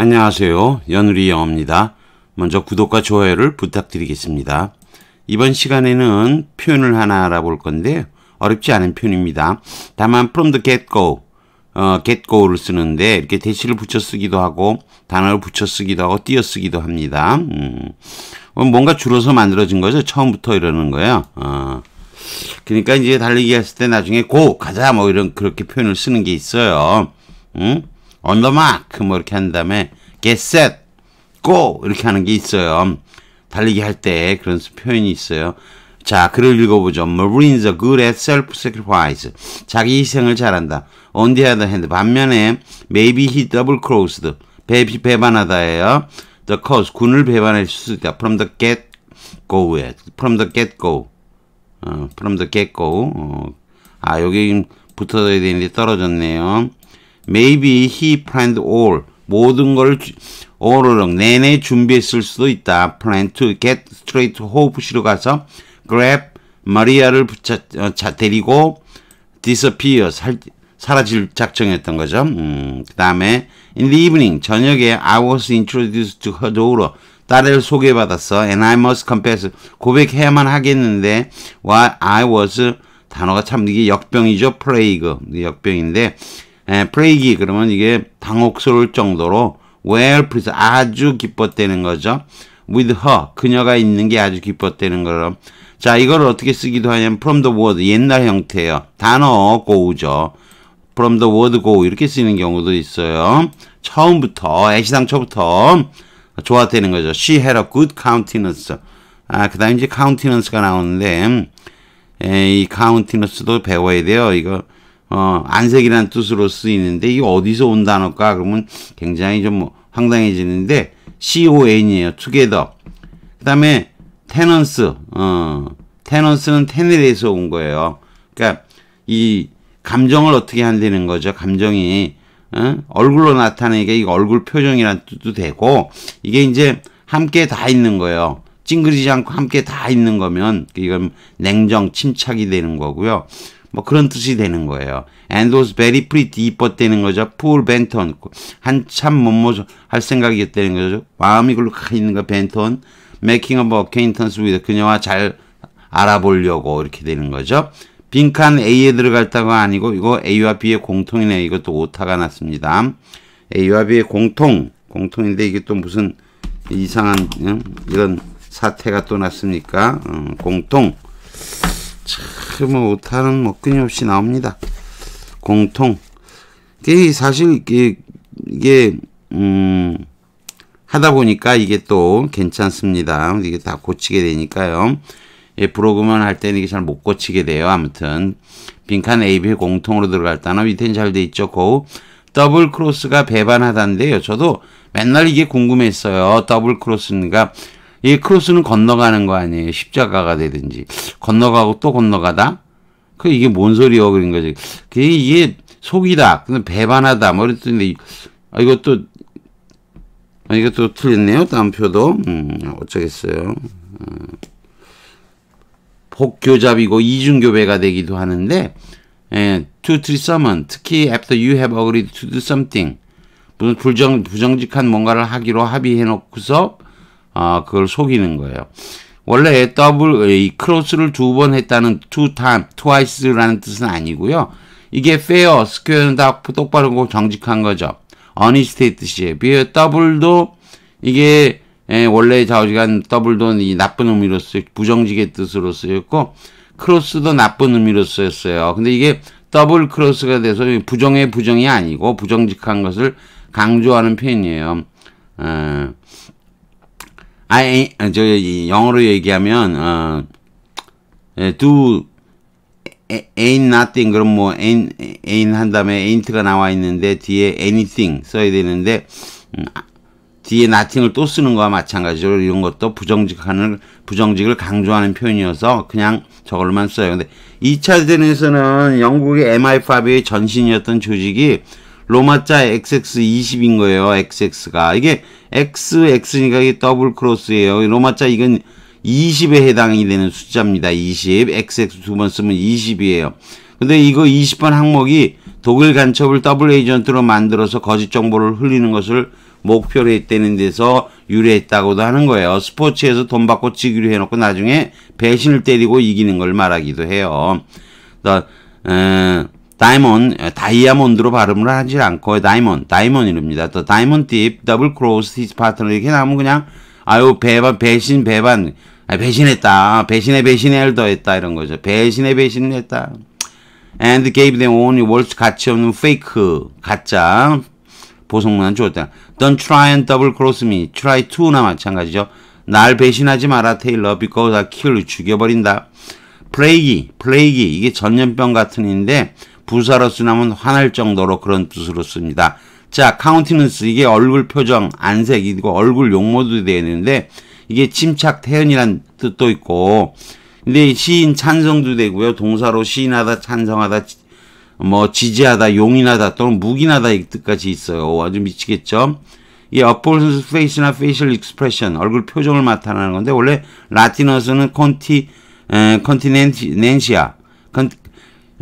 안녕하세요. 연우리 영어입니다. 먼저 구독과 좋아요를 부탁드리겠습니다. 이번 시간에는 표현을 하나 알아볼 건데 어렵지 않은 표현입니다. 다만 from the get go, 어, get go를 쓰는데 이렇게 대시를 붙여 쓰기도 하고 단어를 붙여 쓰기도 하고 띄어 쓰기도 합니다. 음, 어, 뭔가 줄어서 만들어진 거죠. 처음부터 이러는 거예요. 어. 그러니까 이제 달리기 했을 때 나중에 고 가자 뭐 이런 그렇게 표현을 쓰는 게 있어요. 음? on the mark 뭐 이렇게 한 다음에 get set, go 이렇게 하는 게 있어요. 달리기 할 때 그런 표현이 있어요. 자, 글을 읽어보죠. Marines are good at self-sacrifice. 자기 희생을 잘한다. On the other hand, 반면에 maybe he double-crossed. 배, 배반하다예요. The cause, 군을 배반할 수 있다. From the get-go에. From the get-go. 어, from the get-go. 어. 아, 여기 붙어야 되는데 떨어졌네요. Maybe he planned all. 모든 걸 오르륵 내내 준비했을 수도 있다. plan to get straight to 호프시로 가서 grab 마리아를 붙여, 어, 자, 데리고 disappear 살, 사라질 작정했던 거죠. 음, 그 다음에 in the evening 저녁에 I was introduced to her daughter 딸을 소개받았어 and I must confess 고백해야만 하겠는데 what I was 단어가 참 이게 역병이죠. plague 역병인데 에, 예, 프레이기 그러면 이게 당혹스러울 정도로 well pleased 아주 기뻤다는 거죠. with her 그녀가 있는 게 아주 기뻤다는 거죠자 이걸 어떻게 쓰기도 하냐면 from the word 옛날 형태예요. 단어 고우죠. from the word go 이렇게 쓰는 경우도 있어요. 처음부터 애시당초부터 좋았다는 거죠. She had a good countenance. 아, 그 다음에 이제 countenance가 나오는데, 에이, 예, countenance도 배워야 돼요. 이거, 어, 안색이라는 뜻으로 쓰이는데 이 어디서 온 단어일까? 그러면 굉장히 좀 뭐 황당해지는데 CON이에요. together. 그 다음에 tenants. 어, tenants는 테넬에서 온 거예요. 그니까이 감정을 어떻게 한다는 거죠. 감정이 어? 얼굴로 나타내니까 이 얼굴 표정이란 뜻도 되고 이게 이제 함께 다 있는 거예요. 찡그리지 않고 함께 다 있는 거면 이건 냉정 침착이 되는 거고요. 뭐 그런 뜻이 되는 거예요. And was very pretty 이뻤다는 거죠. Poor Benton 한참 못모할 생각이었다는 거죠. 마음이 굴룩하 있는 거 벤턴 making o acquaintance with 그녀와 잘 알아보려고 이렇게 되는 거죠. 빈칸 A에 들어갈다가 아니고 이거 A와 B의 공통이네. 이것도 오타가 났습니다. A와 B의 공통 공통인데 이게 또 무슨 이상한 이런 사태가 또 났습니까? 음, 공통 참뭐 오타는 뭐 끊임없이 나옵니다. 공통. 이게 사실 이게 이게 음 하다 보니까 이게 또 괜찮습니다. 이게 다 고치게 되니까요. 예, 브로그만 할 때는 이게 잘 못 고치게 돼요. 아무튼 빈칸 AB 공통으로 들어갈 단어 밑엔 잘돼 있죠. 고 더블 크로스가 배반하다인데요. 저도 맨날 이게 궁금했어요. 더블 크로스인가 이 크로스는 건너가는 거 아니에요. 십자가가 되든지 건너가고 또 건너가다. 그 이게 뭔 소리여 그런 거지. 그게 이게 속이다. 그데 배반하다. 뭐 이랬더니 아, 이것도 아, 이것도 틀렸네요. 다음 표도 음, 어쩌겠어요. 음. 복교잡이고 이중교배가 되기도 하는데 예, to t r e someone 특히 after you have agreed to do something 무슨 불정, 부정직한 뭔가를 하기로 합의해놓고서 아, 그걸 속이는 거예요. 원래 더블 이 크로스를 두 번 했다는 two time, twice라는 뜻은 아니고요. 이게 fair, square는 다 똑바르고 정직한 거죠. honest의 뜻이에요. 비어 더블도 이게 예, 원래 좌우지간 더블도 이 나쁜 의미로 쓰 부정직의 뜻으로 쓰였고 크로스도 나쁜 의미로 쓰였어요. 근데 이게 더블 크로스가 돼서 부정의 부정이 아니고 부정직한 것을 강조하는 표현이에요. 예. I 저 영어로 얘기하면 어, do 예, ain't nothing 그럼 뭐 ain't, a i n 한 다음에 ain't가 나와 있는데 뒤에 anything 써야 되는데 음, 아, 뒤에 nothing을 또 쓰는 거와 마찬가지로 이런 것도 부정직하는 부정직을 강조하는 표현이어서 그냥 저걸로만 써요. 근데 2차 대전에서는 영국의 MI5의 전신이었던 조직이 로마자 XX20인 거예요. XX가. 이게 XX니까 이게 더블 크로스예요. 로마자 이건 20에 해당이 되는 숫자입니다. 20. XX 두 번 쓰면 20이에요. 근데 이거 20번 항목이 독일 간첩을 더블 에이전트로 만들어서 거짓 정보를 흘리는 것을 목표로 했다는 데서 유래했다고도 하는 거예요. 스포츠에서 돈 받고 지기로 해놓고 나중에 배신을 때리고 이기는 걸 말하기도 해요. 그러니까, 에... 어, 다이몬, 다이아몬드로 발음을 하지 않고 다이몬, 다이몬이랍니다. 또 다이몬 팁, 더블 크로스 히스 파트너 이렇게 나오면 그냥 아유 배반, 배신, 배반, 아, 배신했다, 배신에 배신에 더했다 이런 거죠. 배신에 배신했다. And gave them only words 가치 없는 fake 가짜 보석문안 주었다. Don't try and double cross me. Try to나 마찬가지죠. 날 배신하지 마라 테일러 because I kill 죽여버린다. 플레이기, 플레이기 이게 전염병 같은 인데 부사로서 나면 화날 정도로 그런 뜻으로 씁니다. 자, 카운티넌스 이게 얼굴 표정, 안색 이고 얼굴 용모도 되는데 이게 침착 태연이란 뜻도 있고 근데 시인 찬성도 되고요. 동사로 시인하다, 찬성하다, 뭐 지지하다, 용인하다 또는 묵인하다 이 뜻까지 있어요. 아주 미치겠죠? 이 upwards face나 facial expression 얼굴 표정을 나타내는 건데 원래 라틴어서는 컨티 컨티넨시아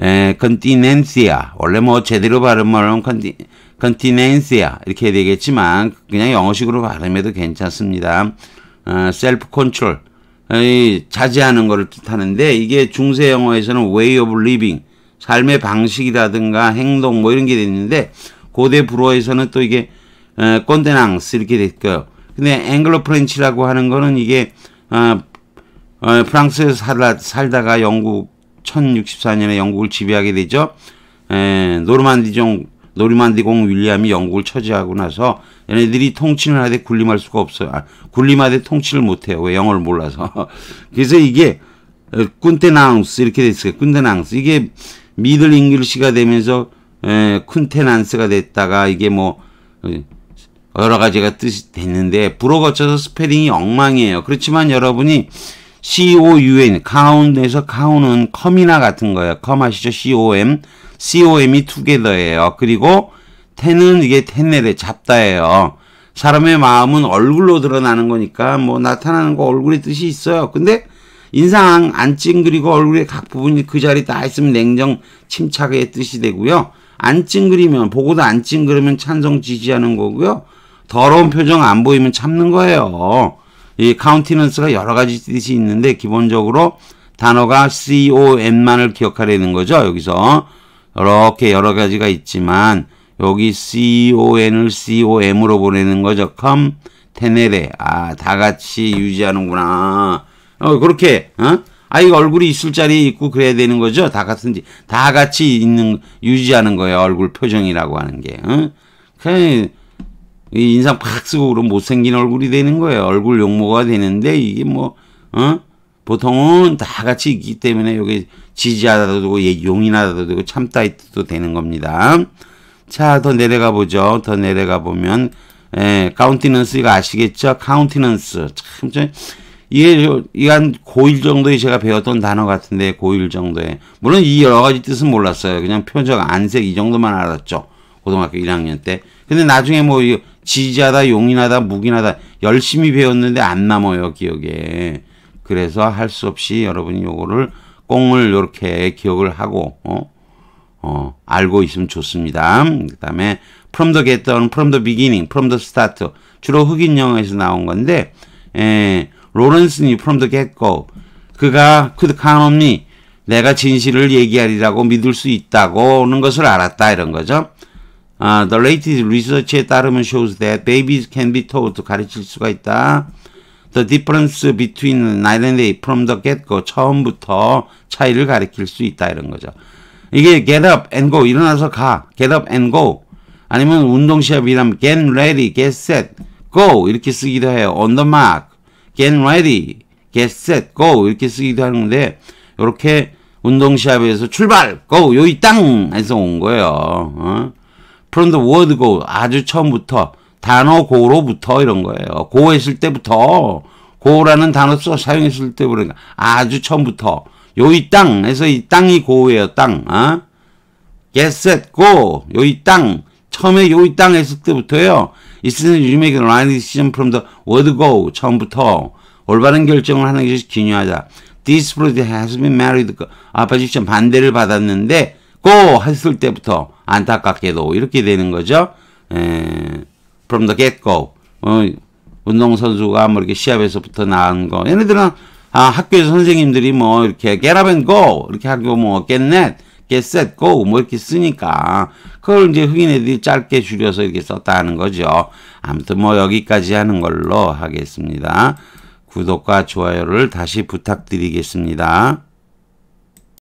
에, 컨티넨 t i 원래 뭐 제대로 발음하면 컨티, 컨티넨 t i 이렇게 되겠지만, 그냥 영어식으로 발음해도 괜찮습니다. 어, 셀프 컨트롤 이, 자제하는 것을 뜻하는데, 이게 중세 영어에서는 way of living. 삶의 방식이라든가 행동 뭐 이런 게 됐는데, 고대 불어에서는 또 이게, 어, 꼰대낭스 이렇게 됐고요. 근데 앵글로 프렌치라고 하는 거는 이게, 어, 어, 프랑스에서 살다, 살다가 영국 1064년에 영국을 지배하게 되죠. 에, 노르만디종 노르만디 공 윌리엄이 영국을 처지하고 나서 얘네들이 통치를 하되 군림할 수가 없어요. 아, 군림하되 통치를 못해요. 왜 영어를 몰라서. 그래서 이게 쿤테나우스 이렇게 됐어요. 쿤테나우스 이게 미들 잉글리시가 되면서 에, 쿤테난스가 됐다가 이게 뭐 어, 여러 가지가 뜻이 됐는데 불어 거쳐서 스페링이 엉망이에요. 그렇지만 여러분이 COUN, c 운 u 에서 count은 컴이나 같은 거예요. 컴 아시죠? COM. COM이 t o g 예요 그리고 텐은 이게 텐넬의 잡다예요. 사람의 마음은 얼굴로 드러나는 거니까 뭐 나타나는 거 얼굴의 뜻이 있어요. 근데 인상 안 찡그리고 얼굴의 각 부분이 그 자리에 다 있으면 냉정 침착의 뜻이 되고요. 안 찡그리면 보고도 안 찡그리면 찬성 지지하는 거고요. 더러운 표정 안 보이면 참는 거예요. 이 카운티넌스가 여러 가지 뜻이 있는데 기본적으로 단어가 CON만을 기억하려는 거죠. 여기서 이렇게 여러 가지가 있지만 여기 CON을 COM으로 보내는 거죠. Come, t 컴 테네레 아다 같이 유지하는구나. 어 그렇게 어? 아이 얼굴이 있을 자리에 있고 그래야 되는 거죠. 다 같은지 다 같이 있는 유지하는 거예요. 얼굴 표정이라고 하는 게. 어? 그이 인상 팍 쓰고 그럼 못생긴 얼굴이 되는 거예요. 얼굴 용모가 되는데 이게 뭐 어? 보통은 다 같이 있기 때문에 여기 지지하다도 되고 예, 용인하다도 되고 참다 있도 되는 겁니다. 자, 더 내려가 보죠. 더 내려가 보면 예, 카운티넌스 이거 아시겠죠? 카운티넌스. 참 저, 이게 이건 고1 정도에 제가 배웠던 단어 같은데 고1 정도에 물론 이 여러 가지 뜻은 몰랐어요. 그냥 표정 안색 이 정도만 알았죠. 고등학교 1학년 때. 근데 나중에 뭐 지지하다, 용인하다, 묵인하다 열심히 배웠는데 안 남아요 기억에. 그래서 할 수 없이 여러분이 요거를 꽁을 요렇게 기억을 하고 어? 어, 알고 있으면 좋습니다. 그 다음에 from the get on, from the beginning, from the start 주로 흑인 영화에서 나온 건데 에, 예, 로렌스니 from the get go 그가 could count on me 내가 진실을 얘기하리라고 믿을 수 있다고 하는 것을 알았다 이런 거죠. 아, the latest research에 따르면 shows that babies can be taught 가르칠 수가 있다. The difference between night and day from the get-go 처음부터 차이를 가리킬 수 있다 이런 거죠. 이게 get up and go 일어나서 가 get up and go 아니면 운동 시합이라면 get ready, get set, go 이렇게 쓰기도 해요. on the mark, get ready, get set, go 이렇게 쓰기도 하는데 이렇게 운동 시합에서 출발, go 여기 땅 해서 온 거예요. 어? from the word go 아주 처음부터 단어 고로부터 이런 거예요. 고 했을 때부터 고라는 단어 써 사용했을 때 그러니까 아주 처음부터 요 이 땅에서 이 땅이 고예요. 땅. 어? g e 고. 요 이 땅 처음에 요 이 땅 했을 때부터요. 있으면 유 o u make the right d e from the word go 처음부터 올바른 결정을 하는 것이 중요하다. This project has been married. 그, 아빠 직접 반대를 받았는데 했을 때부터 안타깝게도 이렇게 되는 거죠. 에, 예, from the get go. 어, 운동선수가 뭐 이렇게 시합에서부터 나온 거. 얘네들은 아, 학교 선생님들이 뭐 이렇게 get up and go 이렇게 하고 뭐 get net, get set, go 뭐 이렇게 쓰니까 그걸 이제 흑인 애들이 짧게 줄여서 이렇게 썼다는 거죠. 아무튼 뭐 여기까지 하는 걸로 하겠습니다. 구독과 좋아요를 다시 부탁드리겠습니다.